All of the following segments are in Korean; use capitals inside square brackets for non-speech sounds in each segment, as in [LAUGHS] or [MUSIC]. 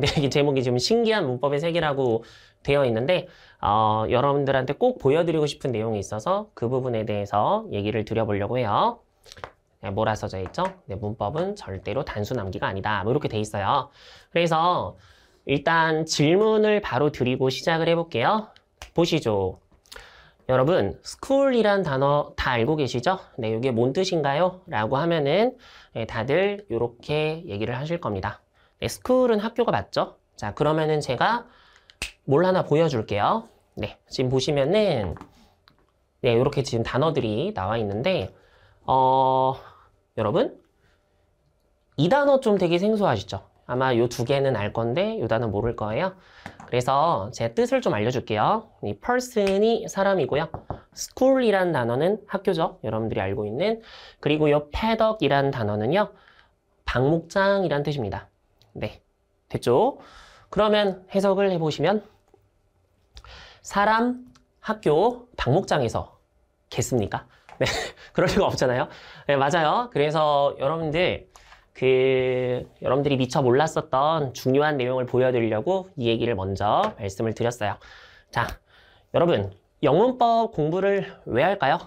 네, 제목이 지금 신기한 문법의 세계라고 되어 있는데 어, 여러분들한테 꼭 보여드리고 싶은 내용이 있어서 그 부분에 대해서 얘기를 드려보려고 해요. 네, 뭐라 써져 있죠? 네, 문법은 절대로 단순 암기가 아니다. 뭐 이렇게 돼 있어요. 그래서 일단 질문을 바로 드리고 시작을 해볼게요. 보시죠. 여러분, 스 c h 이란 단어 다 알고 계시죠? 네, 이게 뭔 뜻인가요? 라고 하면은 네, 다들 이렇게 얘기를 하실 겁니다. 네, 스쿨은 학교가 맞죠? 자, 그러면은 제가 뭘 하나 보여줄게요. 네, 지금 보시면은 네, 이렇게 지금 단어들이 나와 있는데 어, 여러분 이 단어 좀 되게 생소하시죠? 아마 요 두 개는 알 건데 요 단어 모를 거예요. 그래서 제 뜻을 좀 알려줄게요. 이 person이 사람이고요. school이란 단어는 학교죠. 여러분들이 알고 있는. 그리고 요 paddock이란 단어는요. 방목장이란 뜻입니다. 네, 됐죠? 그러면 해석을 해보시면 사람, 학교, 방목장에서 겠습니까? 네, [LAUGHS] 그럴 리가 없잖아요. 네, 맞아요. 그래서 여러분들 그 여러분들이 미처 몰랐었던 중요한 내용을 보여드리려고 이 얘기를 먼저 말씀을 드렸어요. 자, 여러분 영문법 공부를 왜 할까요?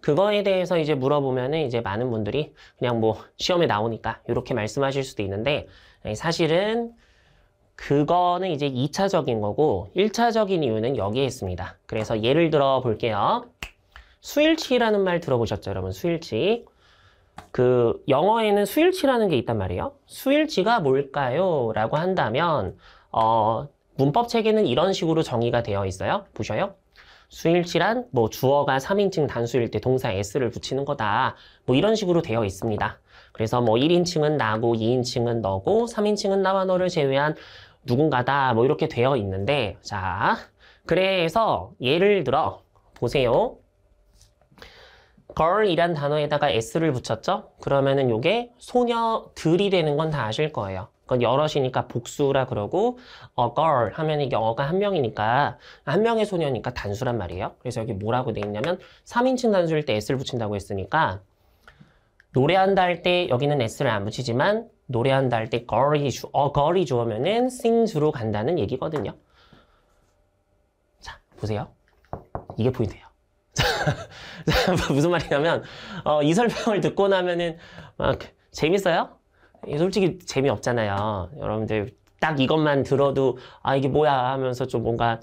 그거에 대해서 이제 물어보면은 이제 많은 분들이 그냥 뭐 시험에 나오니까 이렇게 말씀하실 수도 있는데 예, 사실은 그거는 이제 2차적인 거고 1차적인 이유는 여기에 있습니다. 그래서 예를 들어 볼게요. 수일치라는 말 들어보셨죠, 여러분? 수일치. 그 영어에는 수일치라는 게 있단 말이에요. 수일치가 뭘까요? 라고 한다면 어, 문법 책에는 이런 식으로 정의가 되어 있어요. 보셔요. 수일치란 뭐 주어가 3인칭 단수일 때 동사 s를 붙이는 거다. 뭐 이런 식으로 되어 있습니다. 그래서 뭐 1인칭은 나고 2인칭은 너고 3인칭은 나와 너를 제외한 누군가다 뭐 이렇게 되어 있는데 자 그래서 예를 들어 보세요. girl이란 단어에다가 s를 붙였죠? 그러면은 요게 소녀들이 되는 건 다 아실 거예요. 그건 여럿이니까 복수라 그러고 a girl 하면 이게 어가 한 명이니까 한 명의 소녀니까 단수란 말이에요. 그래서 여기 뭐라고 돼 있냐면 3인칭 단수일 때 s를 붙인다고 했으니까 노래한다 할 때 여기는 s를 안 붙이지만 노래한다 할때 걸이 주, 어, 걸이 주어면은 sing로 간다는 얘기거든요. 자, 보세요. 이게 포인트예요. [LAUGHS] 무슨 말이냐면 어, 이 설명을 듣고 나면은 막 재밌어요? 솔직히 재미없잖아요. 여러분들 딱 이것만 들어도 아 이게 뭐야 하면서 좀 뭔가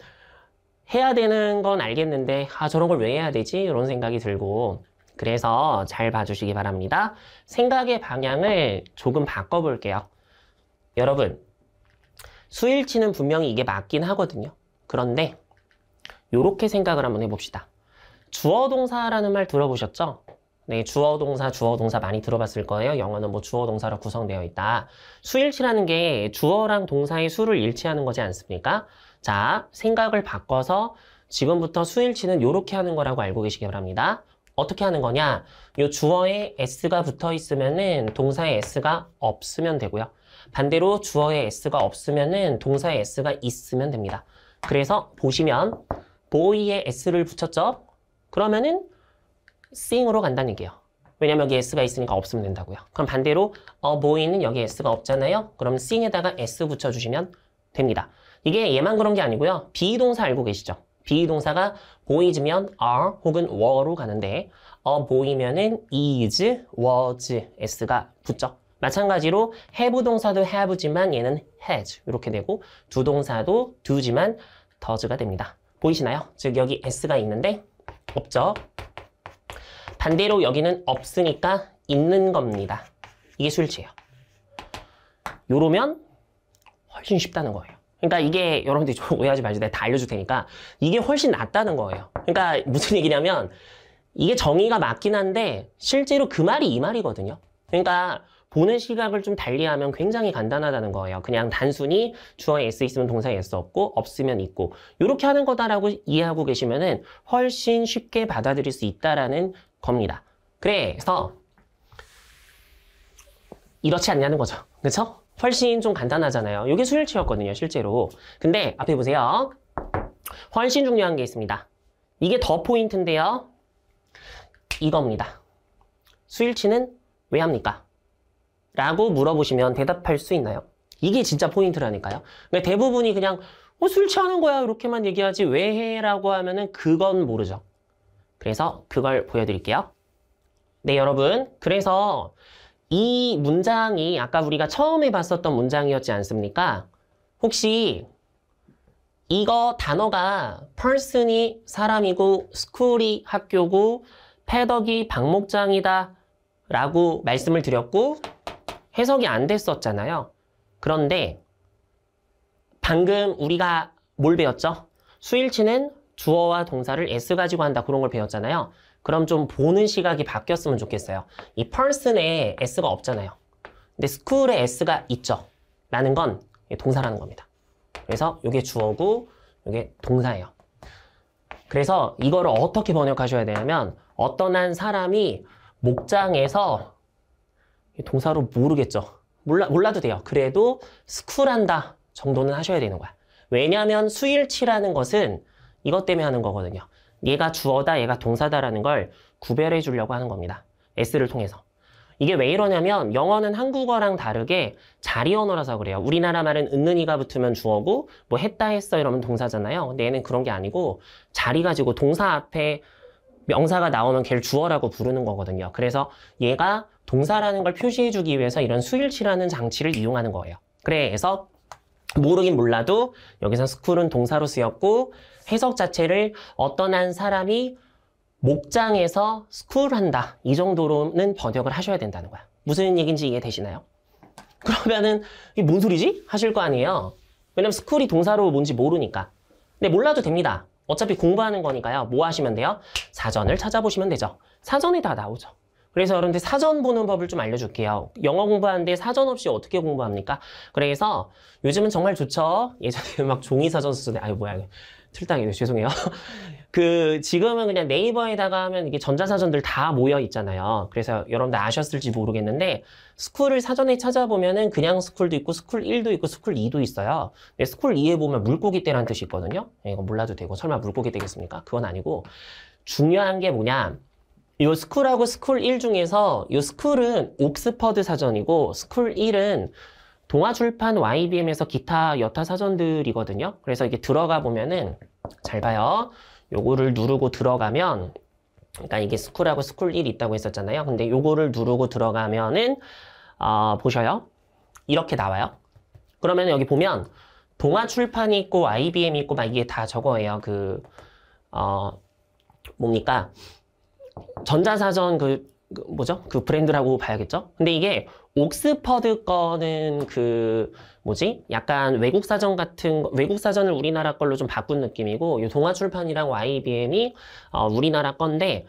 해야 되는 건 알겠는데 아 저런 걸 왜 해야 되지? 이런 생각이 들고 그래서 잘 봐주시기 바랍니다. 생각의 방향을 조금 바꿔볼게요. 여러분, 수일치는 분명히 이게 맞긴 하거든요. 그런데 이렇게 생각을 한번 해봅시다. 주어 동사라는 말 들어보셨죠? 네, 주어 동사, 주어 동사 많이 들어봤을 거예요. 영어는 뭐 주어 동사로 구성되어 있다. 수일치라는 게 주어랑 동사의 수를 일치하는 거지 않습니까? 자, 생각을 바꿔서 지금부터 수일치는 이렇게 하는 거라고 알고 계시기 바랍니다. 어떻게 하는 거냐? 요 주어에 s가 붙어 있으면은 동사에 s가 없으면 되고요. 반대로 주어에 s가 없으면은 동사에 s가 있으면 됩니다. 그래서 보시면 boy에 s를 붙였죠? 그러면은 sing으로 간다는 얘기예요. 왜냐면 여기 s가 있으니까 없으면 된다고요. 그럼 반대로 어 boy는 여기 s가 없잖아요. 그럼 sing에다가 s 붙여주시면 됩니다. 이게 얘만 그런 게 아니고요. 비동사 알고 계시죠? 비동사가 보이지면 are 혹은 were로 가는데 어보이면은 is, was, s가 붙죠. 마찬가지로 have 동사도 have지만 얘는 has 이렇게 되고 두 동사도 do지만 does가 됩니다. 보이시나요? 즉 여기 s가 있는데 없죠. 반대로 여기는 없으니까 있는 겁니다. 이게 술지예요. 요러면 훨씬 쉽다는 거예요. 그러니까 이게 여러분들이 좀 오해하지 말시 내가 다 알려줄 테니까 이게 훨씬 낫다는 거예요. 그러니까 무슨 얘기냐면 이게 정의가 맞긴 한데 실제로 그 말이 이 말이거든요. 그러니까 보는 시각을 좀 달리하면 굉장히 간단하다는 거예요. 그냥 단순히 주어에 s 있으면 동사에 s 없고 없으면 있고 이렇게 하는 거다라고 이해하고 계시면은 훨씬 쉽게 받아들일 수 있다라는 겁니다. 그래서 이렇지 않냐는 거죠. 그렇죠? 훨씬 좀 간단하잖아요. 이게 수일치였거든요, 실제로. 근데 앞에 보세요. 훨씬 중요한 게 있습니다. 이게 더 포인트인데요. 이겁니다. 수일치는 왜 합니까? 라고 물어보시면 대답할 수 있나요? 이게 진짜 포인트라니까요. 근데 그러니까 대부분이 그냥 어, 수일치 하는 거야 이렇게만 얘기하지 왜 해? 라고 하면은 그건 모르죠. 그래서 그걸 보여드릴게요. 네 여러분 그래서 이 문장이 아까 우리가 처음에 봤었던 문장이었지 않습니까? 혹시 이거 단어가 person이 사람이고 school이 학교고 패덕이 방목장이다 라고 말씀을 드렸고 해석이 안 됐었잖아요. 그런데 방금 우리가 뭘 배웠죠? 수일치는 주어와 동사를 S 가지고 한다 그런 걸 배웠잖아요. 그럼 좀 보는 시각이 바뀌었으면 좋겠어요. 이 person에 s가 없잖아요. 근데 school에 s가 있죠. 라는 건 동사라는 겁니다. 그래서 이게 주어고 이게 동사예요. 그래서 이거를 어떻게 번역하셔야 되냐면 어떤 한 사람이 목장에서 동사로 모르겠죠. 몰라, 몰라도 돼요. 그래도 스쿨한다 정도는 하셔야 되는 거야. 왜냐하면 수일치라는 것은 이것 때문에 하는 거거든요. 얘가 주어다, 얘가 동사다라는 걸 구별해 주려고 하는 겁니다. S를 통해서. 이게 왜 이러냐면 영어는 한국어랑 다르게 자리 언어라서 그래요. 우리나라 말은 은는이가 붙으면 주어고 뭐 했다 했어 이러면 동사잖아요. 근데 얘는 그런 게 아니고 자리 가지고 동사 앞에 명사가 나오면 걔를 주어라고 부르는 거거든요. 그래서 얘가 동사라는 걸 표시해 주기 위해서 이런 수일치라는 장치를 이용하는 거예요. 그래서 모르긴 몰라도 여기서 스쿨은 동사로 쓰였고 해석 자체를 어떤 한 사람이 목장에서 스쿨한다 이 정도로는 번역을 하셔야 된다는 거야. 무슨 얘기인지 이해되시나요? [LAUGHS] 그러면은 이게 뭔 소리지? 하실 거 아니에요. 왜냐면 스쿨이 동사로 뭔지 모르니까. 근데 몰라도 됩니다. 어차피 공부하는 거니까요. 뭐 하시면 돼요? 사전을 찾아보시면 되죠. 사전에 다 나오죠. 그래서 여러분들 사전 보는 법을 좀 알려줄게요. 영어 공부하는데 사전 없이 어떻게 공부합니까? 그래서 요즘은 정말 좋죠. 예전에 막 종이 사전 쓰던 아유 뭐야 틀당이네 죄송해요. [LAUGHS] 그 지금은 그냥 네이버에다가 하면 이게 전자사전들 다 모여 있잖아요. 그래서 여러분들 아셨을지 모르겠는데 스쿨을 사전에 찾아보면은 그냥 스쿨도 있고 스쿨 1도 있고 스쿨 2도 있어요. 근데 스쿨 2에 보면 물고기 떼라는 뜻이 있거든요. 예, 이거 몰라도 되고 설마 물고기 떼겠습니까? 그건 아니고 중요한 게 뭐냐 이 스쿨하고 스쿨 1 중에서 이 스쿨은 옥스퍼드 사전이고 스쿨 1은 동아출판 YBM에서 기타 여타 사전들이거든요. 그래서 이게 들어가 보면은 잘 봐요. 요거를 누르고 들어가면 그러니까 이게 스쿨하고 스쿨 1 있다고 했었잖아요. 근데 요거를 누르고 들어가면은 어, 보셔요. 이렇게 나와요. 그러면 여기 보면 동아 출판이 있고 IBM 이 있고 막 이게 다 저거예요. 그어 뭡니까? 전자사전 그, 그 뭐죠? 그 브랜드라고 봐야겠죠? 근데 이게 옥스퍼드 거는 그 뭐지? 약간 외국 사전 같은 외국 사전을 우리나라 걸로 좀 바꾼 느낌이고 이 동아출판이랑 YBN이 어, 우리나라 건데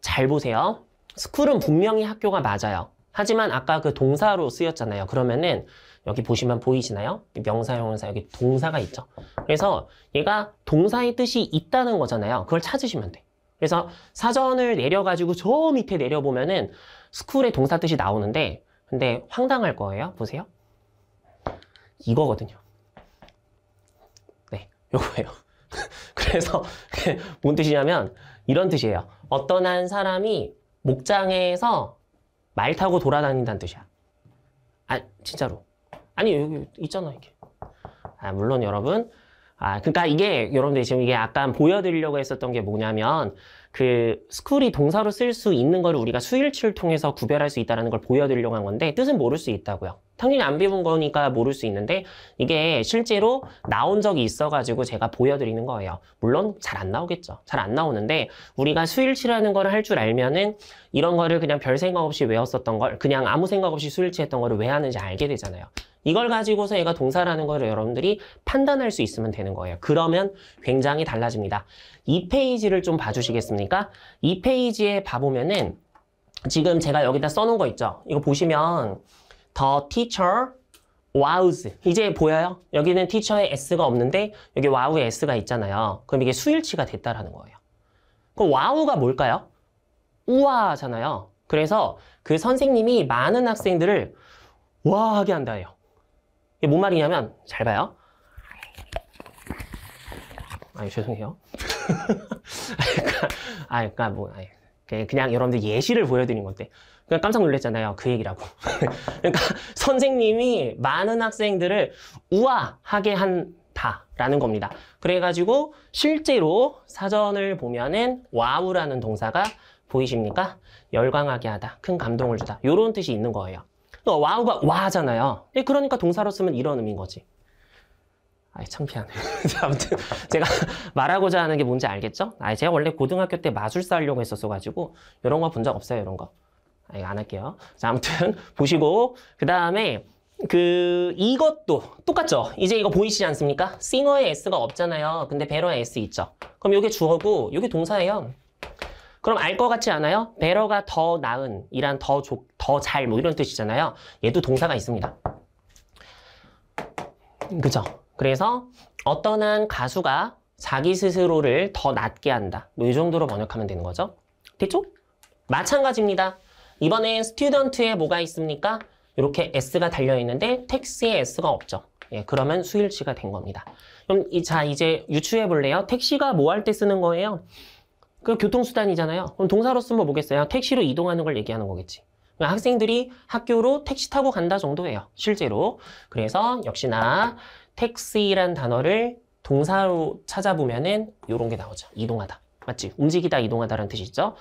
잘 보세요. 스쿨은 분명히 학교가 맞아요. 하지만 아까 그 동사로 쓰였잖아요. 그러면은 여기 보시면 보이시나요? 명사, 형용사, 여기 동사가 있죠. 그래서 얘가 동사의 뜻이 있다는 거잖아요. 그걸 찾으시면 돼. 그래서 사전을 내려가지고 저 밑에 내려보면은 스쿨의 동사 뜻이 나오는데 근데 황당할 거예요. 보세요. 이거거든요. 네, 요거예요. [LAUGHS] 그래서 뭔 뜻이냐면 이런 뜻이에요. 어떤 한 사람이 목장에서 말 타고 돌아다닌다는 뜻이야. 아, 진짜로. 아니, 여기 있잖아, 이게. 아, 물론 여러분 아, 그러니까 이게 여러분들 지금 이게 약간 보여드리려고 했었던 게 뭐냐면 그 스쿨이 동사로 쓸 수 있는 걸 우리가 수일치를 통해서 구별할 수 있다는 걸 보여드리려고 한 건데 뜻은 모를 수 있다고요. 당연히 안 배운 거니까 모를 수 있는데 이게 실제로 나온 적이 있어가지고 제가 보여드리는 거예요. 물론 잘 안 나오겠죠. 잘 안 나오는데 우리가 수일치라는 걸 할 줄 알면은 이런 거를 그냥 별 생각 없이 외웠었던 걸 그냥 아무 생각 없이 수일치 했던 거를 왜 하는지 알게 되잖아요. 이걸 가지고서 얘가 동사라는 걸 여러분들이 판단할 수 있으면 되는 거예요. 그러면 굉장히 달라집니다. 이 페이지를 좀 봐주시겠습니까? 이 페이지에 봐보면은 지금 제가 여기다 써놓은 거 있죠? 이거 보시면 The teacher 와우즈 이제 보여요? 여기는 티처의 S가 없는데 여기 와우의 S가 있잖아요. 그럼 이게 수일치가 됐다라는 거예요. 그럼 와우가 뭘까요? 우와잖아요. 그래서 그 선생님이 많은 학생들을 우 와하게 한다예요. 이게 뭔 말이냐면 잘 봐요. 아유 죄송해요. [LAUGHS] 아, 그러니까 뭐 아니, 그냥 여러분들 예시를 보여드린 건데 그냥 깜짝 놀랐잖아요. 그 얘기라고. [LAUGHS] 그러니까 선생님이 많은 학생들을 우아하게 한다라는 겁니다. 그래가지고 실제로 사전을 보면은 와우라는 동사가 보이십니까? 열광하게 하다, 큰 감동을 주다 요런 뜻이 있는 거예요. 또 어, 와우가 와잖아요. 예, 그러니까 동사로 쓰면 이런 의미인 거지. 아이 창피하네. [LAUGHS] 아무튼 제가 [LAUGHS] 말하고자 하는 게 뭔지 알겠죠? 아 제가 원래 고등학교 때 마술사 하려고 했었어 가지고 이런 거 본 적 없어요, 이런 거. 아, 이안 할게요. 자, 아무튼 [LAUGHS] 보시고 그다음에 그 이것도 똑같죠. 이제 이거 보이시지 않습니까? 싱어의 s가 없잖아요. 근데 배러에 s 있죠. 그럼 이게 주어고 이게 동사예요. 그럼 알 것 같지 않아요? b 러가더 나은, 이란 더 좋, 더 잘, 뭐 이런 뜻이잖아요. 얘도 동사가 있습니다. 그죠? 그래서 어떤 한 가수가 자기 스스로를 더 낮게 한다. 뭐 이 정도로 번역하면 되는 거죠. 됐죠? 마찬가지입니다. 이번엔 스튜던트에 뭐가 있습니까? 이렇게 S가 달려있는데 택시에 S가 없죠. 예, 그러면 수일치가 된 겁니다. 그럼 이, 자 이제 유추해 볼래요? 택시가 뭐 할 때 쓰는 거예요? 그럼 교통수단이잖아요. 그럼 동사로 쓰면 뭐 뭐겠어요? 택시로 이동하는 걸 얘기하는 거겠지. 그러니까 학생들이 학교로 택시 타고 간다 정도예요. 실제로. 그래서 역시나 택시란 단어를 동사로 찾아보면은 요런 게 나오죠. 이동하다. 맞지? 움직이다, 이동하다라는 뜻이죠.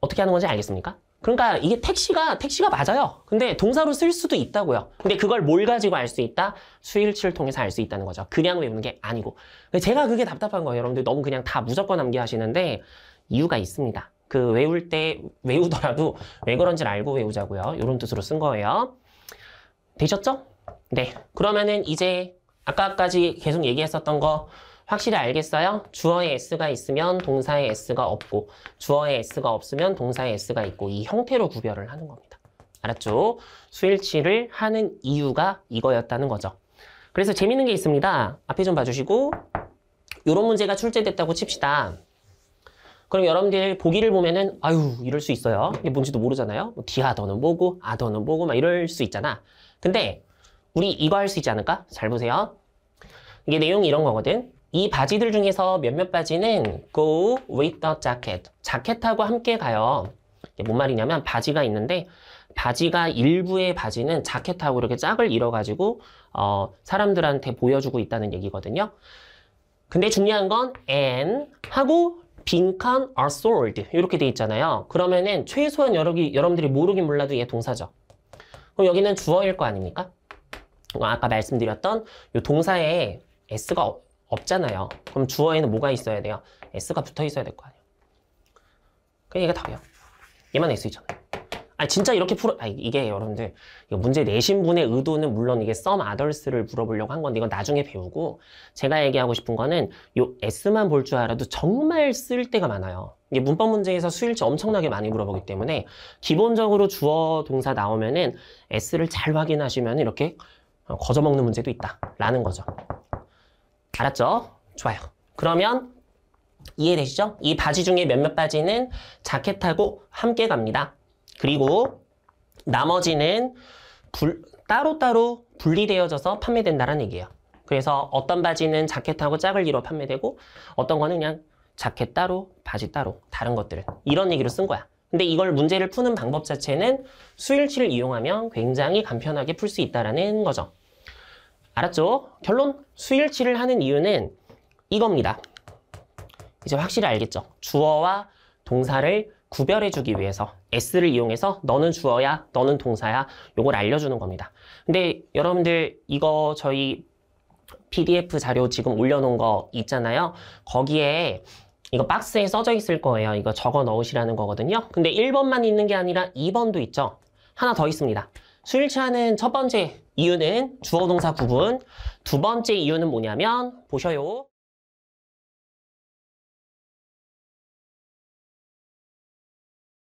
어떻게 하는 건지 알겠습니까? 그러니까 이게 택시가 택시가 맞아요. 근데 동사로 쓸 수도 있다고요. 근데 그걸 뭘 가지고 알 수 있다? 수일치를 통해서 알 수 있다는 거죠. 그냥 외우는 게 아니고. 제가 그게 답답한 거예요. 여러분들 너무 그냥 다 무조건 암기하시는데 이유가 있습니다. 그 외울 때 외우더라도 왜그런지 알고 외우자고요. 이런 뜻으로 쓴 거예요. 되셨죠? 네. 그러면은 이제 아까까지 계속 얘기했었던 거 확실히 알겠어요? 주어에 s가 있으면 동사에 s가 없고 주어에 s가 없으면 동사에 s가 있고 이 형태로 구별을 하는 겁니다. 알았죠? 수일치를 하는 이유가 이거였다는 거죠. 그래서 재밌는 게 있습니다. 앞에 좀 봐주시고 이런 문제가 출제됐다고 칩시다. 그럼 여러분들 보기를 보면은 아유 이럴 수 있어요. 이게 뭔지도 모르잖아요. 뭐 디아더는 뭐고 아더는 뭐고 막 이럴 수 있잖아. 근데 우리 이거 할 수 있지 않을까? 잘 보세요. 이게 내용이 이런 거거든. 이 바지들 중에서 몇몇 바지는 go with the jacket, 자켓하고 함께 가요. 이게 뭔 말이냐면 바지가 있는데 바지가 일부의 바지는 자켓하고 이렇게 짝을 이뤄가지고 어, 사람들한테 보여주고 있다는 얘기거든요. 근데 중요한 건 a n 하고 빈칸 are sold 이렇게 돼 있잖아요. 그러면은 최소한 여러 기, 여러분들이 모르긴 몰라도 얘 동사죠. 그럼 여기는 주어일 거 아닙니까? 어, 아까 말씀드렸던 이 동사에 S가 없잖아요. 그럼 주어에는 뭐가 있어야 돼요? s가 붙어 있어야 될 거 아니에요. 그게 얘가 답이야. 얘만 s 있잖아요. 아 진짜 이렇게 풀어 아 이게 여러분들 문제 내신 분의 의도는 물론 이게 썸 아덜스를 물어보려고 한 건데 이건 나중에 배우고 제가 얘기하고 싶은 거는 요 S만 볼 줄 알아도 정말 쓸 때가 많아요. 이게 문법 문제에서 수일치 엄청나게 많이 물어보기 때문에 기본적으로 주어 동사 나오면은 S를 잘 확인하시면 이렇게 어, 거저 먹는 문제도 있다라는 거죠. 알았죠? 좋아요. 그러면 이해되시죠? 이 바지 중에 몇몇 바지는 자켓하고 함께 갑니다. 그리고 나머지는 불, 따로따로 분리되어져서 판매된다는 얘기예요. 그래서 어떤 바지는 자켓하고 짝을 이뤄 판매되고 어떤 거는 그냥 자켓 따로, 바지 따로, 다른 것들 이런 얘기로 쓴 거야. 근데 이걸 문제를 푸는 방법 자체는 수일치를 이용하면 굉장히 간편하게 풀 수 있다는 라 거죠. 알았죠? 결론 수일치를 하는 이유는 이겁니다. 이제 확실히 알겠죠? 주어와 동사를 구별해주기 위해서 s를 이용해서 너는 주어야, 너는 동사야 요걸 알려주는 겁니다. 근데 여러분들 이거 저희 PDF 자료 지금 올려놓은 거 있잖아요. 거기에 이거 박스에 써져 있을 거예요. 이거 적어 넣으시라는 거거든요. 근데 1번만 있는 게 아니라 2번도 있죠. 하나 더 있습니다. 수일치하는 첫 번째 이유는 주어 동사 구분, 두 번째 이유는 뭐냐면 보셔요.